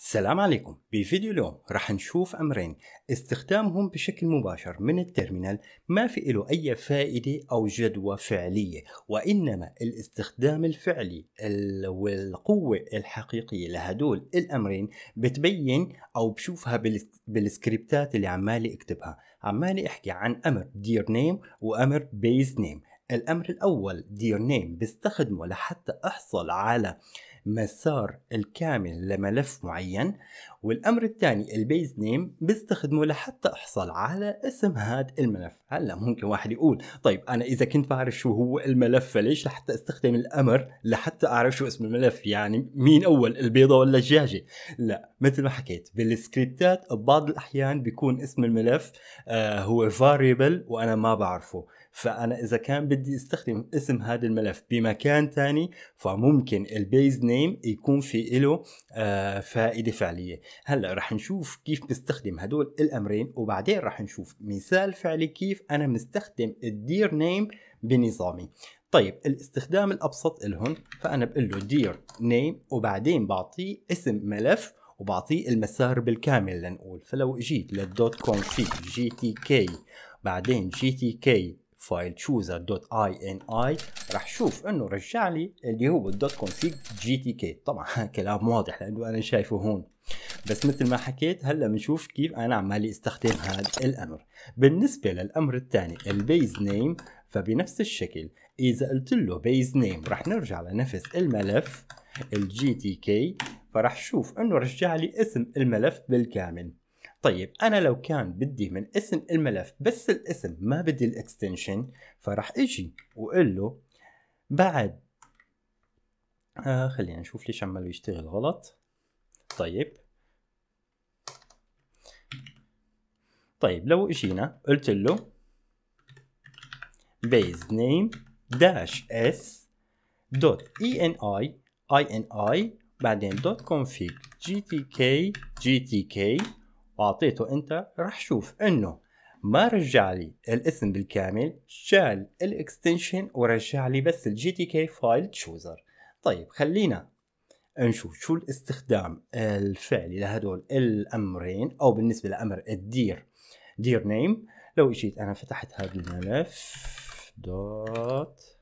السلام عليكم بفيديو اليوم رح نشوف أمرين استخدامهم بشكل مباشر من التيرمينال ما في له أي فائدة أو جدوى فعلية وإنما الاستخدام الفعلي والقوة الحقيقية لهدول الأمرين بتبين أو بشوفها بالسكريبتات اللي عمالي اكتبها عمالي احكي عن أمر دير نيم وأمر بيز نيم الأمر الأول دير نيم بستخدمه لحتى أحصل على مسار الكامل لملف معين والامر الثاني البيز نيم بستخدمه لحتى احصل على اسم هذا الملف هلا ممكن واحد يقول طيب انا اذا كنت بعرف شو هو الملف فليش لحتى استخدم الامر لحتى اعرف شو اسم الملف يعني مين اول البيضه ولا الدجاجه لا مثل ما حكيت بالسكريبتات ببعض الاحيان بيكون اسم الملف آه هو فاريبل وانا ما بعرفه فانا اذا كان بدي استخدم اسم هذا الملف بمكان ثاني فممكن البيز نيم يكون في له آه، فائده فعليه هلا رح نشوف كيف بستخدم هدول الامرين وبعدين رح نشوف مثال فعلي كيف انا مستخدم الدير نيم بنظامي طيب الاستخدام الابسط لهم فانا بقول له دير نيم وبعدين بعطيه اسم ملف وبعطيه المسار بالكامل لنقول فلو اجيت للدوت كونفيج جي تي كي بعدين جي تي كي فايل تشوزر دوت اي ان اي راح شوف انه رجع لي اللي هو الدوت كونفيج جي تي كي طبعا كلام واضح لانه انا شايفه هون بس مثل ما حكيت هلا بنشوف كيف انا عمالي استخدم هذا الامر بالنسبه للامر الثاني البيز نيم فبنفس الشكل اذا قلت له بيز نيم راح نرجع لنفس الملف الجي تي كي فراح شوف انه رجع لي اسم الملف بالكامل طيب انا لو كان بدي من اسم الملف بس الاسم ما بدي الاكستنشن فراح اجي واقول له بعد آه خلينا نشوف ليش عماله يشتغل غلط طيب طيب لو اجينا قلت له base name dash s dot eni ini بعدين دوت config gtk gtk واعطيته انت رح شوف انه ما رجع لي الاسم بالكامل شال الاكستنشن ورجع لي بس الجي تي كي فايل تشوزر طيب خلينا نشوف شو الاستخدام الفعلي لهدول الامرين او بالنسبه لامر الدير دير نيم لو اجيت انا فتحت هذا الملف دوت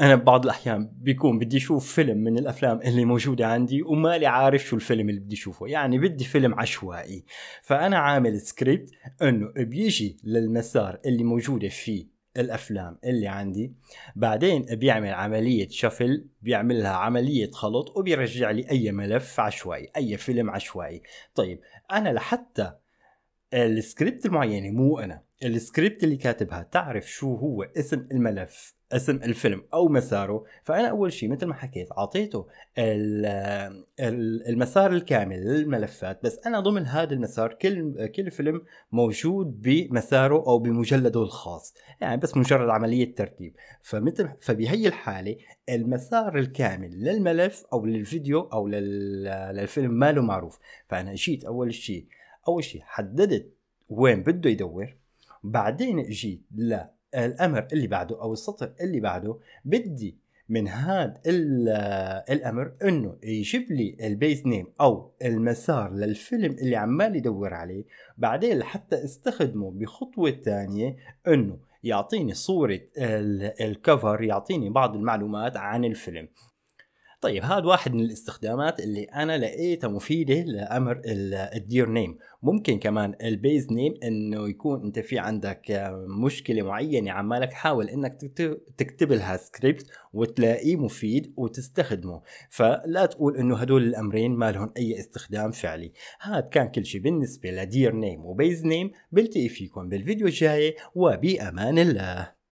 انا ببعض الاحيان بيكون بدي اشوف فيلم من الافلام اللي موجوده عندي ومالي عارف شو الفيلم اللي بدي اشوفه يعني بدي فيلم عشوائي فانا عامل سكريبت انه بيجي للمسار اللي موجوده فيه الافلام اللي عندي بعدين بيعمل عمليه شفل بيعمل لها عمليه خلط وبيرجع لي اي ملف عشوائي اي فيلم عشوائي طيب انا لحتى السكريبت المعينه مو انا السكريبت اللي كاتبها تعرف شو هو اسم الملف اسم الفيلم او مساره فانا اول شيء مثل ما حكيت اعطيته المسار الكامل للملفات بس انا ضمن هذا المسار كل كل فيلم موجود بمساره او بمجلده الخاص يعني بس مجرد عمليه ترتيب فمثل فبهي الحاله المسار الكامل للملف او للفيديو او للفيلم ماله معروف فانا جيت اول شيء اول شيء حددت وين بده يدور بعدين جيت الامر اللي بعده او السطر اللي بعده بدي من هذا الامر انه يجيب لي البيز نيم او المسار للفيلم اللي عمال يدور عليه بعدين لحتى استخدمه بخطوه ثانيه انه يعطيني صورة الكفر يعطيني بعض المعلومات عن الفيلم طيب هذا واحد من الاستخدامات اللي انا لقيتها مفيده لامر الدير نيم ممكن كمان البيز نيم انه يكون انت في عندك مشكله معينه عمالك حاول انك تكتب لها سكريبت وتلاقيه مفيد وتستخدمه فلا تقول انه هدول الامرين ما لهم اي استخدام فعلي هذا كان كل شيء بالنسبه لدير نيم وبيز نيم بلتقي فيكم بالفيديو الجاي وبامان الله